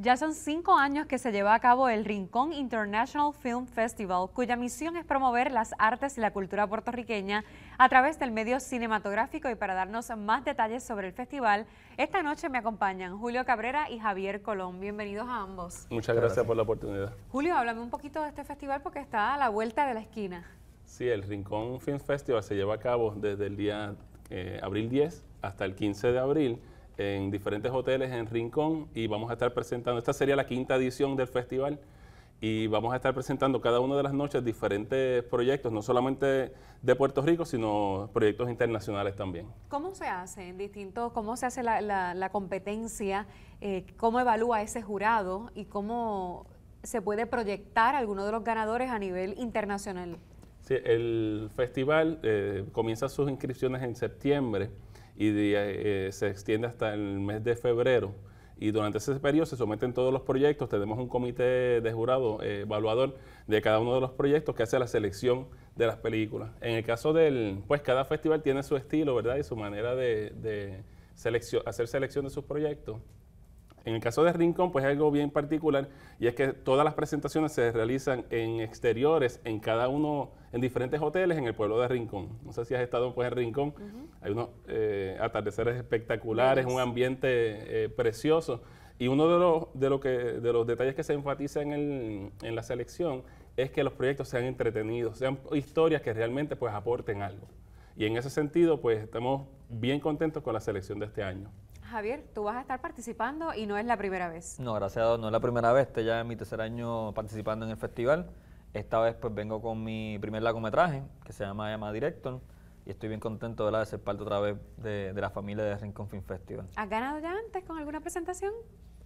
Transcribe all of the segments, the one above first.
Ya son cinco años que se lleva a cabo el Rincón International Film Festival, cuya misión es promover las artes y la cultura puertorriqueña a través del medio cinematográfico. Y para darnos más detalles sobre el festival, esta noche me acompañan Julio Cabrera y Javier Colón. Bienvenidos a ambos. Muchas gracias por la oportunidad. Julio, háblame un poquito de este festival porque está a la vuelta de la esquina. Sí, el Rincón Film Festival se lleva a cabo desde el día eh, abril 10 hasta el 15 de abril en diferentes hoteles en Rincón y vamos a estar presentando, esta sería la quinta edición del festival y vamos a estar presentando cada una de las noches diferentes proyectos, no solamente de Puerto Rico, sino proyectos internacionales también. ¿Cómo se hace en distintos, cómo se hace la, la, la competencia, eh, cómo evalúa ese jurado y cómo se puede proyectar alguno de los ganadores a nivel internacional? Sí, el festival eh, comienza sus inscripciones en septiembre y eh, se extiende hasta el mes de febrero. Y durante ese periodo se someten todos los proyectos, tenemos un comité de jurado eh, evaluador de cada uno de los proyectos que hace la selección de las películas. En el caso del, pues cada festival tiene su estilo, ¿verdad? Y su manera de, de selección, hacer selección de sus proyectos. En el caso de Rincón, pues algo bien particular y es que todas las presentaciones se realizan en exteriores, en cada uno, en diferentes hoteles en el pueblo de Rincón. No sé si has estado pues, en Rincón, hay unos eh, atardeceres espectaculares, un ambiente eh, precioso. Y uno de los, lo que, de los detalles que se enfatiza en, el, en la selección es que los proyectos sean entretenidos, sean historias que realmente pues aporten algo. Y en ese sentido, pues estamos bien contentos con la selección de este año. Javier, tú vas a estar participando y no es la primera vez. No, gracias a Dios, no es la primera vez. Este ya es mi tercer año participando en el festival. Esta vez pues vengo con mi primer largometraje, que se llama Llama Director, y estoy bien contento de ser parte otra vez de, de la familia de Rincón Film Festival. ¿Has ganado ya antes con alguna presentación?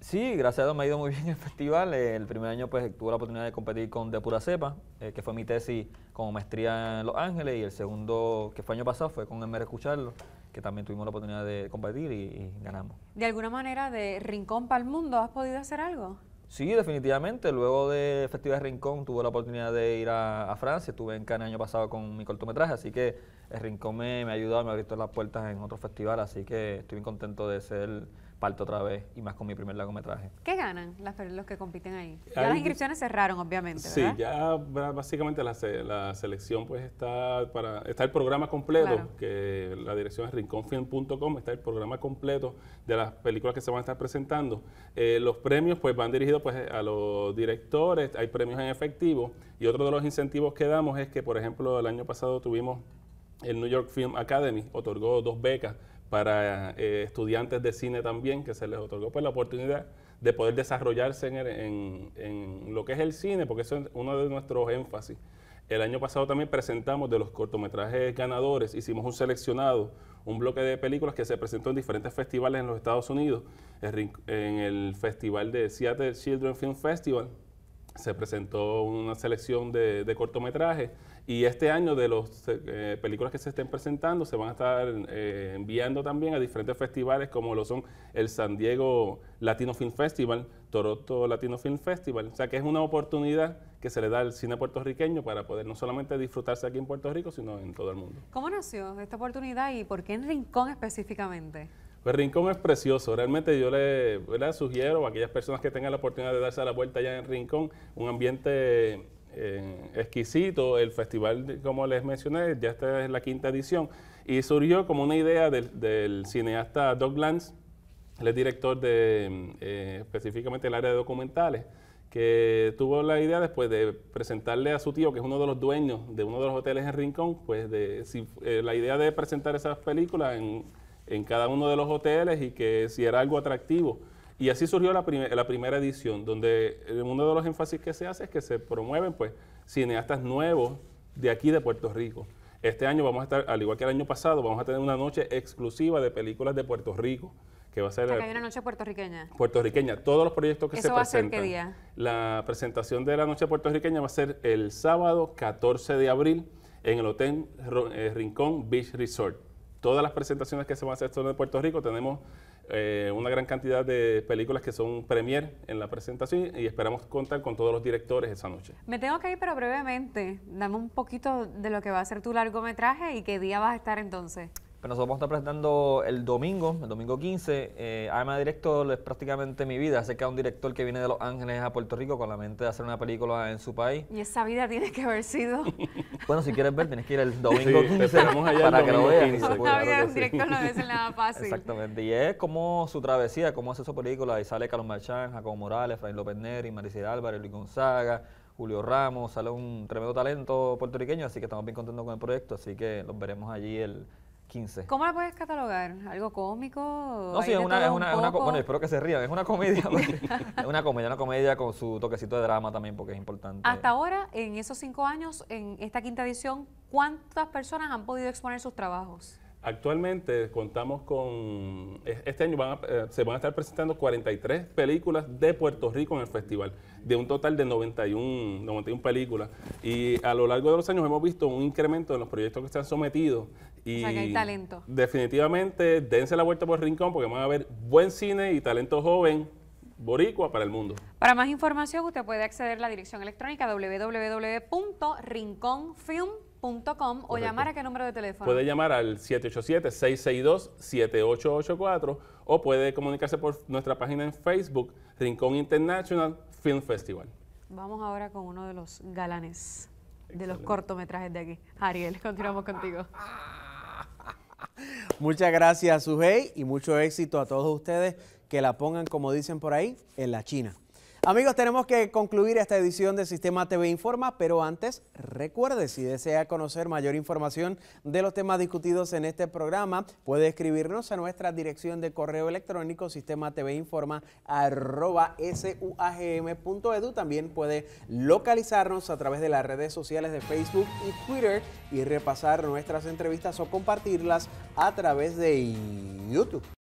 Sí, gracias a Dios me ha ido muy bien el festival. Eh, el primer año pues tuve la oportunidad de competir con De Pura Cepa, eh, que fue mi tesis como maestría en Los Ángeles, y el segundo, que fue año pasado, fue con Emer Escucharlo, que también tuvimos la oportunidad de competir y, ganamos. ¿De alguna manera de Rincón para el Mundo has podido hacer algo? Sí, definitivamente. Luego de Festival de Rincón tuve la oportunidad de ir a, Francia, estuve en Cannes el año pasado con mi cortometraje, así que el Rincón me, ha ayudado, me ha abierto las puertas en otro festival, así que estoy bien contento de ser parte otra vez y más con mi primer largometraje. ¿Qué ganan las, los que compiten ahí? Ya las inscripciones cerraron, obviamente. Sí, ya básicamente la, selección pues está para está el programa completo, que la dirección es rinconfilm.com, está el programa completo de las películas que se van a estar presentando. Eh, los premios pues van dirigidos pues a los directores, hay premios en efectivo y otro de los incentivos que damos es que por ejemplo el año pasado tuvimos el New York Film Academy otorgó dos becas para eh, estudiantes de cine también, que se les otorgó pues, la oportunidad de poder desarrollarse en, en lo que es el cine, porque eso es uno de nuestros énfasis. El año pasado también presentamos de los cortometrajes ganadores, hicimos un seleccionado, un bloque de películas que se presentó en diferentes festivales en los Estados Unidos, en el Festival de Seattle Children Film Festival, se presentó una selección de, cortometrajes y este año de las eh, películas que se estén presentando se van a estar eh, enviando también a diferentes festivales como lo son el San Diego Latino Film Festival, Toronto Latino Film Festival. O sea que es una oportunidad que se le da al cine puertorriqueño para poder no solamente disfrutarse aquí en Puerto Rico, sino en todo el mundo. ¿Cómo nació esta oportunidad y por qué en Rincón específicamente? Pues Rincón es precioso. Realmente yo le sugiero a aquellas personas que tengan la oportunidad de darse la vuelta allá en Rincón, un ambiente eh, exquisito. El festival, como les mencioné, ya está en la quinta edición. Y surgió como una idea del, cineasta Doug Lance, el director de eh, específicamente el área de documentales, que tuvo la idea después de presentarle a su tío, que es uno de los dueños de uno de los hoteles en Rincón, pues de, eh, la idea de presentar esas películas en en cada uno de los hoteles y que si era algo atractivo. Y así surgió la, la primera edición, donde uno de los énfasis que se hace es que se promueven pues, cineastas nuevos de aquí de Puerto Rico. Este año vamos a estar, al igual que el año pasado, vamos a tener una noche exclusiva de películas de Puerto Rico que va a ser... hay una noche puertorriqueña. Puertorriqueña. Todos los proyectos que se va presentan. a ser qué día? La presentación de la noche puertorriqueña va a ser el sábado 14 de abril en el Hotel eh, Rincón Beach Resort todas las presentaciones que se van a hacer en Puerto Rico, tenemos eh, una gran cantidad de películas que son premier en la presentación y esperamos contar con todos los directores esa noche. Me tengo que ir, pero brevemente, dame un poquito de lo que va a ser tu largometraje y qué día vas a estar entonces. pero pues nosotros vamos a estar presentando el domingo, el domingo 15. Eh, además Alma Director es prácticamente mi vida. Sé que es un director que viene de Los Ángeles a Puerto Rico con la mente de hacer una película en su país. Y esa vida tiene que haber sido Bueno, si quieres ver, tienes que ir el domingo 15 allá para que lo veas. directo no nada fácil. Exactamente. Y es como su travesía, como hace su película. Ahí sale Carlos Marchán, Jacobo Morales, Fray López Neri, Maricel Álvarez, Luis Gonzaga, Julio Ramos. Sale un tremendo talento puertorriqueño, así que estamos bien contentos con el proyecto. Así que los veremos allí el ¿Cómo la puedes catalogar? ¿Algo cómico? No, sí, es una, es espero que se rían, es una comedia. es una comedia, una comedia con su toquecito de drama también, porque es importante. Hasta ahora, en esos cinco años, en esta quinta edición, ¿cuántas personas han podido exponer sus trabajos? Actualmente contamos con, este año van eh, se van a estar presentando 43 películas de Puerto Rico en el festival, de un total de 91, 91 películas. Y a lo largo de los años hemos visto un incremento en los proyectos que se han sometido. Y o sea que hay talento. Definitivamente, dense la vuelta por Rincón porque van a ver buen cine y talento joven boricua para el mundo. Para más información usted puede acceder a la dirección electrónica www.rinconfilm.com Com, o llamar a qué número de teléfono? Puede llamar al 787-662-7884 o puede comunicarse por nuestra página en Facebook, Rincón International Film Festival. Vamos ahora con uno de los galanes de los cortometrajes de aquí. Ariel, continuamos contigo. Muchas gracias, Sujei, y mucho éxito a todos ustedes que la pongan, como dicen por ahí, en la China. Amigos, tenemos que concluir esta edición de Sistema TV Informa, pero antes recuerde, si desea conocer mayor información de los temas discutidos en este programa, puede escribirnos a nuestra dirección de correo electrónico sistema e También puede localizarnos a través de las redes sociales de Facebook y Twitter y repasar nuestras entrevistas o compartirlas a través de YouTube.